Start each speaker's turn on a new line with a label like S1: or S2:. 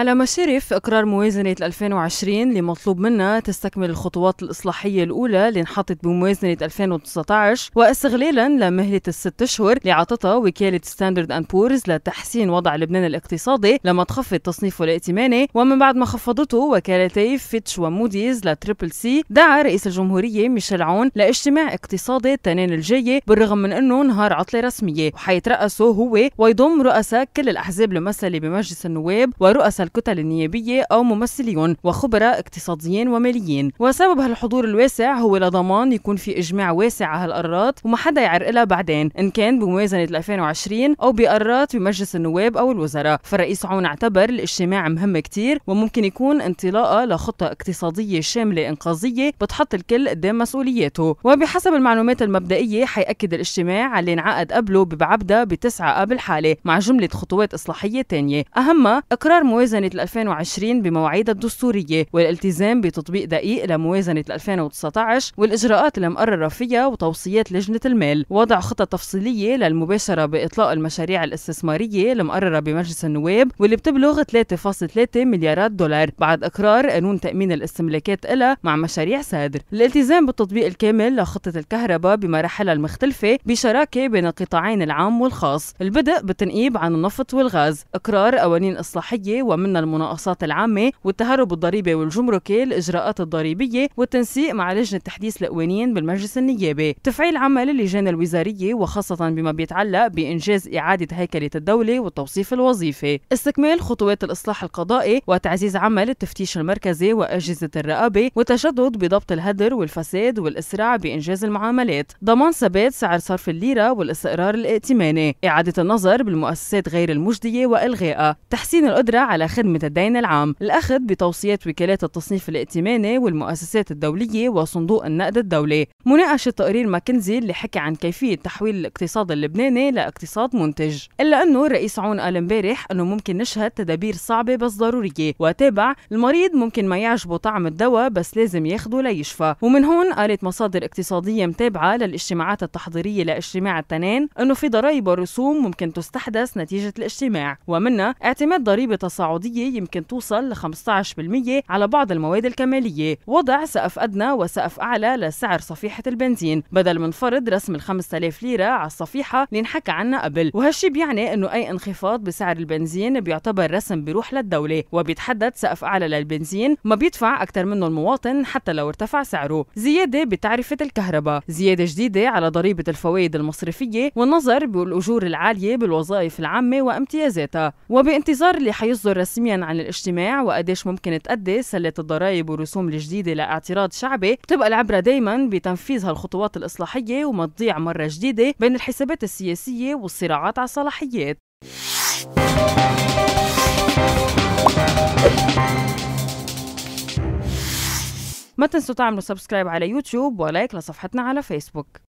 S1: على مشارف إقرار موازنة 2020 اللي مطلوب منها تستكمل الخطوات الإصلاحية الأولى اللي انحطت بموازنة 2019 واستغلالا لمهلة الست أشهر اللي عطتها وكالة ستاندرد أند بورز لتحسين وضع لبنان الاقتصادي لما تخفض تصنيفه الائتماني ومن بعد ما خفضته وكالتي فيتش وموديز لتريبل سي دعا رئيس الجمهورية ميشيل عون لاجتماع اقتصادي التنين الجاي بالرغم من أنه نهار عطلة رسمية وحيترأسه هو ويضم رؤساء كل الأحزاب الممثلة بمجلس النواب ورؤساء الكتل النيابية أو ممثلين وخبراء اقتصاديين وماليين وسبب هالحضور الواسع هو لضمان يكون في إجماع واسع على هالقرارات وما حدا يعرقلها بعدين إن كان بموازنة 2020 أو بقرارات بمجلس النواب أو الوزراء فرئيس عون اعتبر الاجتماع مهم كتير وممكن يكون انطلاقة لخطة اقتصادية شاملة إنقاذية بتحط الكل قدام مسؤولياته وبحسب المعلومات المبدئية حيأكد الاجتماع اللي انعقد قبله ببعبدة بتسعة قبل حالة مع جملة خطوات إصلاحية تانية أهمها إقرار موازنة لموازنة 2020 بمواعيدها الدستورية والالتزام بتطبيق دقيق لموازنة 2019 والإجراءات المقررة فيها وتوصيات لجنة المال وضع خطة تفصيلية للمباشرة بإطلاق المشاريع الاستثمارية المقررة بمجلس النواب واللي بتبلغ 3.3 مليارات دولار بعد إقرار قانون تأمين الاستملاكات إلها مع مشاريع سادر الالتزام بالتطبيق الكامل لخطة الكهرباء بمراحلها المختلفة بشراكة بين القطاعين العام والخاص البدء بالتنقيب عن النفط والغاز إقرار قوانين إصلاحية ومن ضمن المناقصات العامة والتهرب الضريبي والجمركي الإجراءات الضريبية والتنسيق مع لجنة تحديث القوانين بالمجلس النيابي تفعيل عمل اللجان الوزارية وخاصة بما بيتعلق بإنجاز إعادة هيكلة الدولة والتوصيف الوظيفي استكمال خطوات الإصلاح القضائي وتعزيز عمل التفتيش المركزي وأجهزة الرقابة وتشدد بضبط الهدر والفساد والإسراع بإنجاز المعاملات ضمان ثبات سعر صرف الليرة والاستقرار الائتماني إعادة النظر بالمؤسسات غير المجدية وإلغائها تحسين القدرة على خدمة الدين العام الأخذ بتوصيات وكالات التصنيف الائتماني والمؤسسات الدولية وصندوق النقد الدولي مناقشة تقرير ماكنزي اللي حكى عن كيفية تحويل الاقتصاد اللبناني لاقتصاد منتج إلا أنه الرئيس عون قال امبارح أنه ممكن نشهد تدابير صعبة بس ضرورية وتابع المريض ممكن ما يعجبه طعم الدواء بس لازم ياخده ليشفى ومن هون قالت مصادر اقتصادية متابعة للاجتماعات التحضيرية لاجتماع التنين أنه في ضرائب ورسوم ممكن تستحدث نتيجة الاجتماع ومنها اعتماد ضريبة تصاعدية النقدية يمكن توصل ل 15% على بعض المواد الكمالية وضع سقف أدنى وسقف أعلى لسعر صفيحة البنزين بدل من فرض رسم ال 5000 ليرة على الصفيحة اللي انحكى عنها قبل وهالشي بيعني أنه أي انخفاض بسعر البنزين بيعتبر رسم بروح للدولة وبيتحدد سقف أعلى للبنزين ما بيدفع أكثر منه المواطن حتى لو ارتفع سعره زيادة بتعرفة الكهرباء زيادة جديدة على ضريبة الفوائد المصرفية والنظر بالأجور العالية بالوظائف العامة وامتيازاتها وبانتظار اللي حيصدر رسميا عن الاجتماع وقديش ممكن تأدي سلة الضرائب والرسوم الجديدة لاعتراض شعبي بتبقى العبرة دايما بتنفيذ هالخطوات الإصلاحية وما تضيع مرة جديدة بين الحسابات السياسية والصراعات على الصلاحيات ما تنسوا تعملوا سبسكرايب على يوتيوب ولايك لصفحتنا على فيسبوك